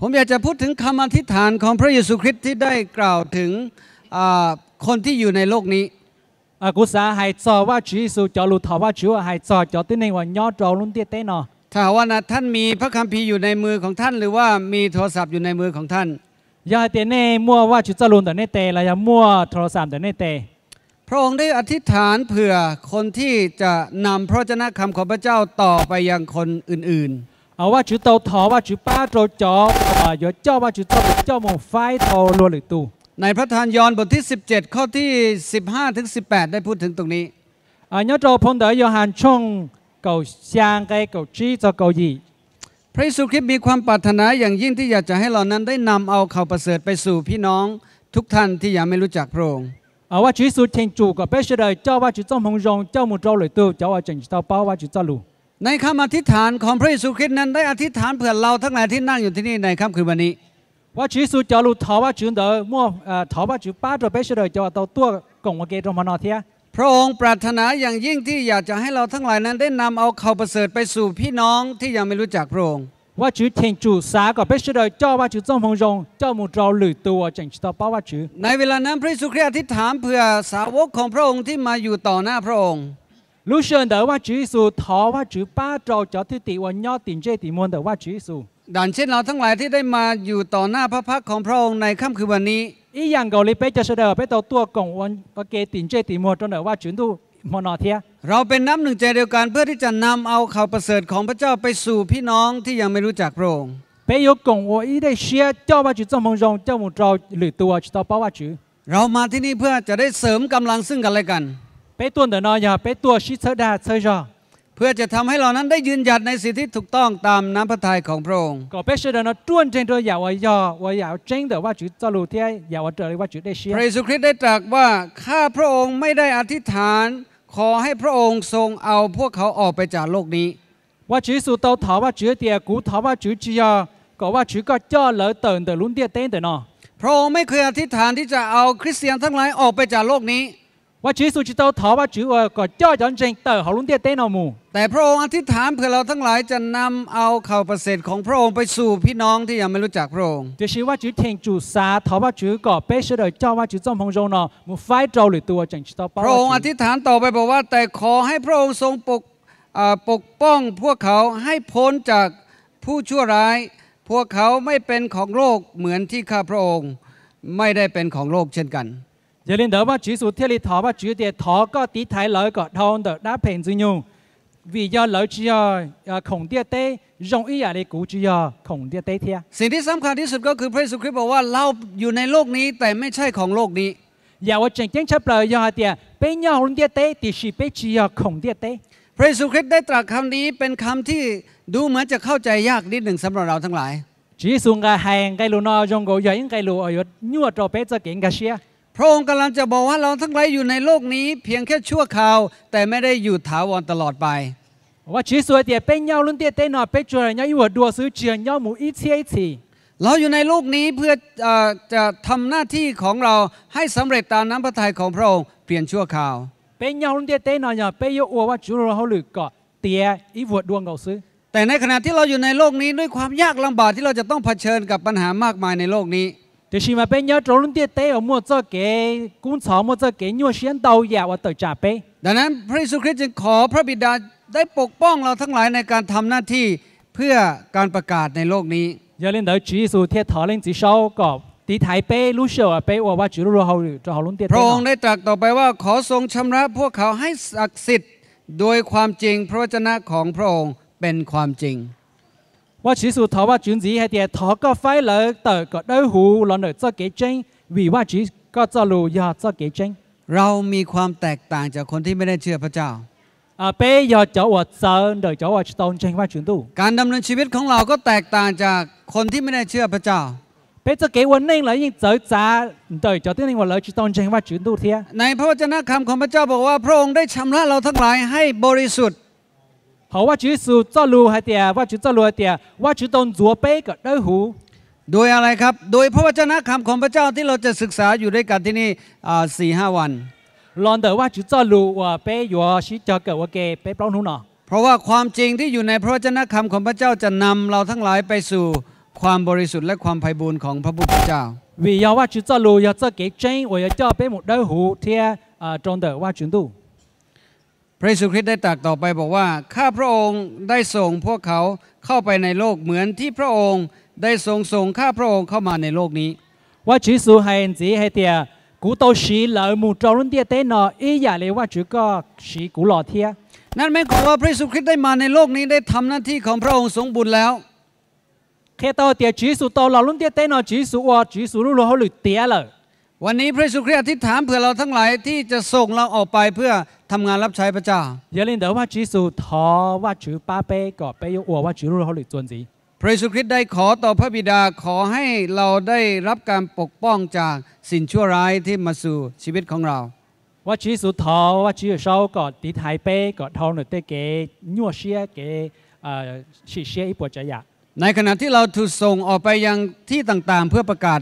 ผมอยากจะพูดถึงคำอธิษฐานของพระเยซูคริสต์ที่ได้กล่าวถึงคนที่อยู่ในโลกนี้อากุสาหฮซจอว่าชีสุจอลุทอว่าชิว่าหาจอจอตินในวันยอดจอลุนเตี้ยเต้นอถ้าว่านะท่านมีพระคัมภีร์อยู่ในมือของท่านหรือว่ามีโทรศัพท์อยู่ในมือของท่านยาเตเน่มั่วว่าชุดจลุนแต่เนเตลายมั่วโทรศัพท์แต่เนเต พระองค์ได้อธิษฐานเผื่อคนที่จะนำพระเจ้าคำของพระเจ้าต่อไปยังคนอื่น ๆเอาว่าจุดเตาทอว่าจุดป้าโตจอว่าเยอะเจ้าว่าจุดเตาเจ้ามองไฟทอรวนหรือตูในพระธานยอห์นบทที่ 17 ข้อที่ 15ถึง18 ได้พูดถึงตรงนี้อัน้อตพงเดยอหันช่องเก่าเชียงไกเก่าชี้จะเก่ายีพระเยซูคริสต์มีความปรารถนาอย่างยิ่งที่อยากจะให้เหล่านั้นได้นำเอาข่าวประเสริฐไปสู่พี่น้องทุกท่านที่ยังไม่รู้จักพระองค์เอาว่าชีสุดเชงจูกับเปเชเดเจ้าว่าจุดต้องพงยงเจ้ามุดเราเลยตัวเจ้าว่าจึงเต้าเป้าว่าจุดเ้าลูในคำอธิษฐานของพระเยซูคริสต์นั้นได้อธิษฐานเผื่อเราทั้งหลายที่นั่งอยู่ที่นี่ในค่ำคืนวันนี้ว่าชีสุจารุทว่าจุนเดอมั่วทว่าจุป้าตัวเปชเดอจอตัวตัวกงวเกตรมานอเทียพระองค์ปรารถนาอย่างยิ่งที่อยากจะให้เราทั้งหลายนั้น ได้นำเอาเขาประเสริฐไปสู่พี่น้องที่ยังไม่รู้จักพระองค์ว่าจุเทงจูสาก็เปชเดอจ้าว่าจุจงพงจงเจ้ามูเราหลือตัวจังชิตาป้าว่าจุในเวลานั้นพระเยซูคริสต์อธิษฐานเผื่อสาวกของพระองค์ที่มาอยู่ต่อหน้าพระองค์如神เชน耶稣อว่าจ主ป้าเราจะที่ติวันยอดติเจติมวนแต่ว่าจีสูดังเช่นเราทั้งหลายที่ได้มาอยู่ต่อหน้าพระพักของพระองค์ในค่ำคืนวันนี้ อีอย่างเกาหลีเป๊จะเสดอไปตัวตัวกองวันเกติเจติมวนจนแต่ว่าจุนดูมโนเทียเราเป็นน้ำหนึ่งใจเดียวกันเพื่อที่จะนำเอาข่าวประเสริฐของพระเจ้าไปสู่พี่น้องที่ยังไม่รู้จักพระองค์เปยกงโ่าอีได้เชียเจ้าว่าจุดจอมงจงเจ้ามุเราหรือตัวจิตอาป้าว่าจุเรามาที่นี่เพื่อจะได้เสริมกำลังซึ่งกันและกันปตัวเดนอย่าไปตัวชิดเสดาเซยอเพื่อจะทำให้เรานั้นได้ยืนหยัดในสิทธิถูกต้องตามน้ำพระทัยของพระองค์ก็เป็นเช่นเดนอจน้วนเจนตัวอย่าว่ายอว่าอย่าเจงแต่ว่าจุดจะรูเทียอย่าว่าเจอเลยว่าจุดได้เชียพระเยซูคริสต์ได้ตรัสว่าข้าพระองค์ไม่ได้อธิษฐาน ขอให้พระองค์ทรงเอาพวกเขาออกไปจากโลกนี้ว่าจุดสุดโตถาว่าจุดเตียกูถาว่าจุดจียก็ว่าจุดก็จ่อเลอเตินแต่ลุ้นเตียเต้นแต่นอพระองค์ไม่เคยอธิษฐานที่จะเอาคริสเตียนทั้งหลายออกไปจากโลกนี้ว่าชีสุจิตโตถอว่าจือว่าก็จ้อจอนเจงเตอร์ขอลุนเตี้ยเต้นอมูแต่พระองค์อธิษฐานเพื่อเราทั้งหลายจะนำเอาข่าวประเสริฐของพระองค์ไปสู่พี่น้องที่ยังไม่รู้จักพระองค์จะชี้ว่าจือเทงจูซาถอว่าจือก็เปเชเดอรจ้าว่าจือจอมพงโจนอมูไฟโจหรือตัวจังจิเตปพระองค์อธิษฐานต่อไปบอกว่า แต่ขอให้พระองค์ทรงปกปกป้องพวกเขาให้พ้นจากผู้ชั่วร้าย พวกเขาไม่เป็นของโลกเหมือนที่ข้าพระองค์ไม่ได้เป็นของโลกเช่นกันจะเรียนเด à chỉ số t h i เท lý thọ bà chỉ để t ทอก็ตีไทยเลยก็ทอนเดอร์ c ับเพ ì n ี dư nhung vì do จีอ c ย ỉ do งเดียเต้ยงอี n g ý ở đây cũ chỉ do khổng địa t สิ่งที่สำคัญที่สุดก็คือพระเยซูคริสต์บอกว่าเราอยู่ในโลกนี้แต่ไม่ใช่ของโลกนี้อย่าว่าจริงจริงชัาเลยย่าเดียเป็นยอของเดียเต้ติชิเป็นจียอดของเดียเต้พระเยซูคริสต์ได้ตรัสคำนี้เป็นคำที่ดูเหมือนจะเข้าใจยากนิดหนึ่งสำหรับเราทั้งหลายจีสุงกาแหงไกลูนอยงโกยังไกลูออยยัวโตเปจะเก่งกาเชียพระองค์กำลังจะบอกว่าเราทั้งหลายอยู่ในโลกนี้เพียงแค่ชั่วคราวแต่ไม่ได้อยู่ถาวรตลอดไปว่าชีสวยเตียเป็นเงาลุ่นเตียเต้นอเป็นจวนเงาอยู่ดัวซื้อเจียงเงาหมูอีเทียทีเราอยู่ในโลกนี้เพื่อจะทำหน้าที่ของเราให้สำเร็จตามน้ำพระทัยของพระองค์เปลี่ยนชั่วคราวเป็นเงาลุ่นเตียเต้นอดเป็นโยอัวว่าจุลเราหรืเกะเตียอีวัวดวงเงาซื้อแต่ในขณะที่เราอยู่ในโลกนี้ด้วยความยากลำบากที่เราจะต้องเผชิญกับปัญหามากมายในโลกนี้就是嘛，边要做弄点地，我莫做给工厂，莫做给牛先到呀，我到家呗。ดังนั้นพระเยซูคริสต์จึงขอพระบิดาได้ปกป้องเราทั้งหลายในการทำหน้าที่เพื่อการประกาศในโลกนี้要领导主耶稣贴头领子手个ตีไทยเป้รูเชียวเป้ว่าว่าจุรุเขาจะเขาลุนเตียพระองค์ได้ตรัสต่อไปว่าขอทรงชำระพวกเขาให้ศักดิ์สิทธิ์โดยความจริงพระวจนะของพระองค์เป็นความจริงว่าชี我转子系啲头个快乐得จ都好，落嚟เ几精，为我อก็ไ也做几精。เรามีความแตกต่างจากคนที่ไม่ได้เชื่อพระเจ้าเปยอดเจ้าวัดเซินเดยเจ้าวัดตอนเชงว่าจุนดูการดำเนินชีวิตของเราก็แตกต่างจากคนที่ไม่ได้เชื่อพระเจ้า เปจะเกวันนิ่งเลยยิ่งเจอจ้าเดยเจ้าที่นิ่งวันเลยตอนเชงว่าจุนดูเทียในพระวจนะคำของพระเจ้าบอกว่าพระองค์ได้ชำระเราทั้งหลายให้บริสุทธิ์好，我只是ู路ให้เตียว่าจะ走路ให้เตียว่าจะต้องจัวเปกด้วยหู โดยอะไรครับ โดยพระวจนะคำของพระเจ้าที่เราจะศึกษาอยู่ด้วยกันที่นี่สี่ห้าวันลองเดว่าจะจ้ารู้ว่าเป้ยัวชิจเกิดว่าเกเป้ปล้องทุนหนอเพราะว่าความจริงที่อยู่ในพระวจนะคำของพระเจ้าจะนำเราทั้งหลายไปสู่ความบริสุทธิ์และความไพ่บูรณ์ของพระบุตรเจ้าวิยาว่าจะจ้ารู้ยาจะเก่งจริงว่าจะเป้หมดได้หูเทียจงเดว่าจุดดูพระเยซูคริสต์ได้ตรัสต่อไปบอกว่า ข้าพระองค์ได้ส่งพวกเขาเข้าไปในโลกเหมือนที่พระองค์ได้ทรงส่งข้าพระองค์เข้ามาในโลกนี้ว่าจีสุให้จีให้เตียกูโตชีเหลอมูจอรุนเตียเตนออีอย่าเลยว่าจิก็ชีกูหล่อเทียนั่นหมายความว่าพระเยซูคริสต์ได้มาในโลกนี้ได้ทำหน้าที่ของพระองค์สมบูรณ์แล้วเคโตเตียจีสุโตหล่อรุนเตียเตนอจีสุว่าจีสุรู้รู้เขาหลุดเตียเลยวันนี้พระสุคริสต์อธิษฐานเผื่อเราทั้งหลายที่จะส่งเราออกไปเพื่อทำงานรับใช้พระเจ้าเยลืนเดว่าจีสุทอว่าจือป้าเป้ก็ไปยอัวว่าจือรู้เขาหรือจวนสีพระสุคริสต์ได้ขอต่อพระบิดาขอให้เราได้รับการปกป้องจากสิ่งชั่วร้ายที่มาสู่ชีวิตของเราว่าจีสุทอว่าจือเศราก็ติไทยเป้ก็ทองหนึ่งเตเกยั่วเชียเกเอชีเชียอีปวดใจยะในขณะที่เราถูกส่งออกไปยังที่ต่างๆเพื่อประกาศ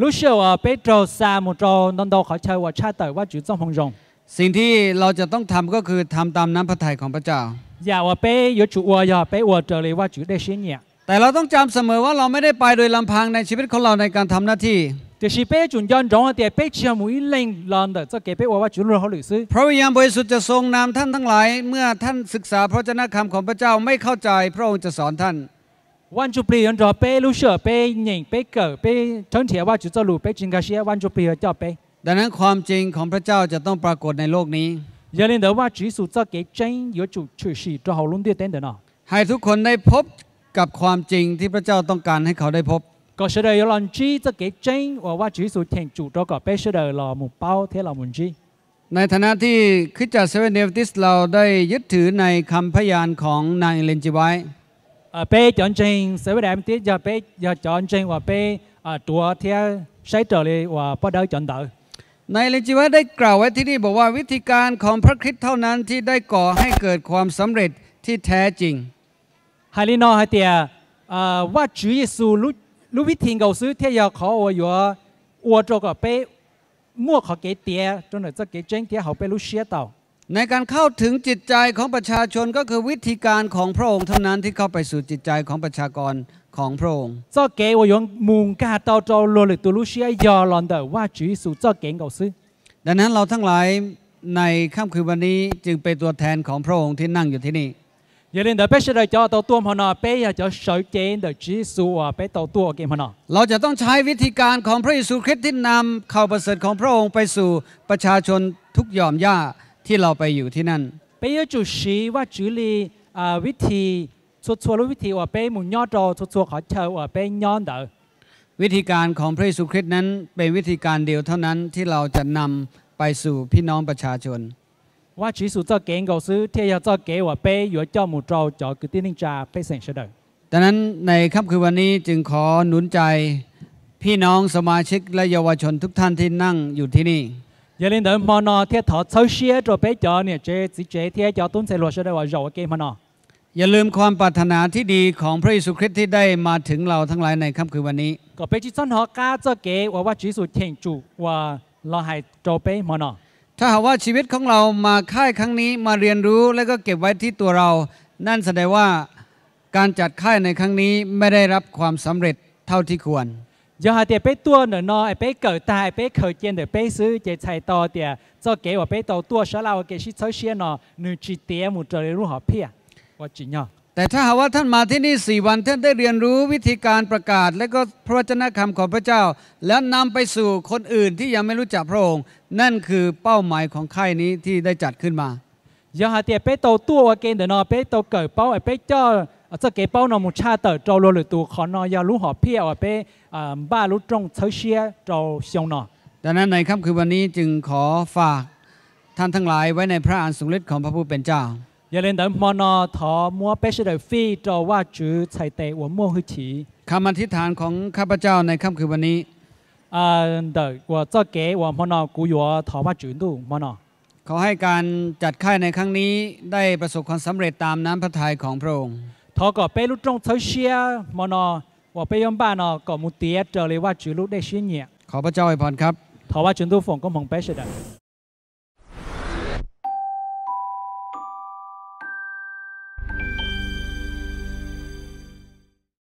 รู้เชื่อว่าเปโตรซามุโตรนนโดเขาใช้ว่าชาติตว่าจุดจ้องพงจงสิ่งที่เราจะต้องทำก็คือทำตามน้ำพระทัยของพระเจ้าอย่าว่าเปยจุวอย่าเปอวเจอเลยว่าจุดได้เช่นเนี่ยแต่เราต้องจำเสมอว่าเราไม่ได้ไป โดยลำพังในชีวิตของเราในการทำหน้าที่แต่ชีเป้จุนย้อนร้องแต่เป้เชื่อมุยเล่งลอนเดจะเก็บเป้ว่าจุนรู้เขาหรือซื้อพระวิญญาณบริสุทธิ์จะทรงนำท่านทั้งหลายเมื่อท่านศึกษาพระเจ้าคำของพระเจ้าไม่เข้าใจ พระองค์จะสอนท่านวันจุปรีนรอเปลูเชอเปหนิงเปเกิดเปทนเถียว่าจุดจลูเปจิงกาเชียวันจุปรีเจ้าเปดังนั้นความจริงของพระเจ้าจะต้องปรากฏในโลกนี้อย่าลืมเดอว่าจีสุจะเกิดจริงอยู่จุดชื่อสีจะหาลุ่นดีวยเต้นเดอนเนาะให้ทุกคนได้พบกับความจริงที่พระเจ้าต้องการให้เขาได้พบก็เสด็จลอนจีจะเกิดจริงว่าว่าจีสุหทงจุดเราก็เปเสด็จลอมุเป้าเทลอมุนจีในฐานะที่คริสตจักรเซเว่นเดวิสเราได้ยึดถือในคำพยานของนายเลนจิไวเป้จอนจ r ง n h s ส v ด i đàm tiếp giờ จ é giờ c h ọ งว่าเป và bé เ h ú a theo s a อ trở lại và bắt đầu chọn t ในลิจิวะได้กล่าวไว้ที่นี่บอกว่าวิธีการของพระคริสต์เท่านั้นที่ได้ก่อให้เกิดความสำเร็จที่แท้จริงฮาลิโนฮาเตียว่าจูเยซูรู้รู้วิธีเกาซื้อเทียเขอวยอวดจกเป้มั่วเขาเกเตียจนเหนือจะเกเจงเตียเขาไปรู้เชียเต่าในการเข้าถึงจิตใจของประชาชนก็คือวิธีการของพระองค์เท่านั้นที่เข้าไปสู่จิตใจของประชากรของพระองค์这给我用เ加到到ย里多路西亚亚兰的ว่าีสจเก主耶าซื้อดังนั้นเราทั้งหลายในค่ำคืนวันนี้จึงเป็นตัวแทนของพระองค์ที่นั่งอยู่ที่นี่อย่าลืมเดอเปชเฉยจอตัวตัวพนอเปอยาจะเฉยเจนเดีวจีสูไปตัวตัวเกมพนอเราจะต้องใช้วิธีการของพระเยซูคริสต์ที่นำข่าวประเสริฐของพระองค์ไปสู่ประชาชนทุกหย่อมย่าที่เราไปอยู่ที่นั่นไปยจุชีว่าจุลีวิธีสุดทัวรวิธีว่าไปมุนยอดโตสุดทัวขอเชอว่าไปย้อนเดอวิธีการของพระเยซูคริสต์นั้นเป็นวิธีการเดียวเท่านั้นที่เราจะนำไปสู่พี่น้องประชาชนว่าชีสุเจ้าเก่งก็ซื้อเที่ยวเจ้าเก๋ว่าไปอยู่เจ้าหมู่เราจอกุตินิจาไปเสงเฉดดังนั้นในค่ำคืนวันนี้จึงขอหนุนใจพี่น้องสมาชิกและเยาวชนทุกท่านที่นั่งอยู่ที่นี่ giờ lên đợi mò nọ thiết thọ xấu xía จ ồ i ป é c จ o เนี่ยเจ ỉ ิเจเที ế t c ตุ tốn ล ẽ lo sẽ đây vào เ ồ i c เกมม n นอย่าลืมความปรารถนาที่ดีของพระเยซูคริสต์ที่ได้มาถึงเราทั้งหลายในค่ำคืนวันนี้ก็เป็นที่ส้นหอก้าเจเกว่าว่าจิสุเทงจูว่าเราให้โจเป้มอนอถ้าหากว่าชีวิตของเรามาค่ายครั้งนี้มาเรียนรู้และก็เก็บไว้ที่ตัวเรา นั่นแสดงว่าการจัดค่ายในครั้งนี้ไม่ได้รับความสำเร็จเท่าที่ควร giờ họ thì bé tua nữa nó bé cỡ tài bé khởi chiến để bé xứ để chạy to t h ว cho kế và bé to tua sẽ là cái sự chơi xe nó nữ chỉ té một t r ờ อ luôn họ phe và c h เนาะแต่ถ้าหากว่าท่านมาที่นี่สี่วันท่านได้เรียนรู้วิธีการประกาศ และก็พระวจนะคำของพระเจ้า แล้วนำไปสู่คนอื่นที่ยังไม่รู้จักพระองค์นั่นคือเป้าหมายของค่ายนี้ที่ได้จัดขึ้นมายาเตียเปโตตัวเกณฑเดนอเปโตเกิดเป้าไอเปเจ้าเเเเจจ้้าาาาากปหหนนอออมุชตตรัวขยล่บพี这给包呢，我们查到找ตรงเชื่อเจ้าเ路ียงหนอดังนั้นในค่ำคืนวันนี้จึงขอฝากท่านทั้งหลายไว้ในพระอันสูงฤทธิ์ของพระผู้เป็นเจ้าอย่าเล่นแต่มโนทอมัวเปชเดฟีจาว่าจื้อใช่ต่หัวม่วงหือฉีคำอธิษฐานของข้าพเจ้าในค่ำคืนวันนี้เดี๋ยวจ่าจเก๋วมโนกูอยู่ทอว่าจื้อดูมโนขอให้การจัดค่ายในครั้งนี้ได้ประสบความสำเร็จตามน้ำพระทัยของพระองค์ทอก็ไปลุตรงเทเชียมนอว่าไปยมบ้านอก็มุเตียเจอเลยว่าจุลุได้ชิ้นเนี่ยขอพระเจ้าอวยพรครับทว่าจุนทุฝงก็มองไปเฉด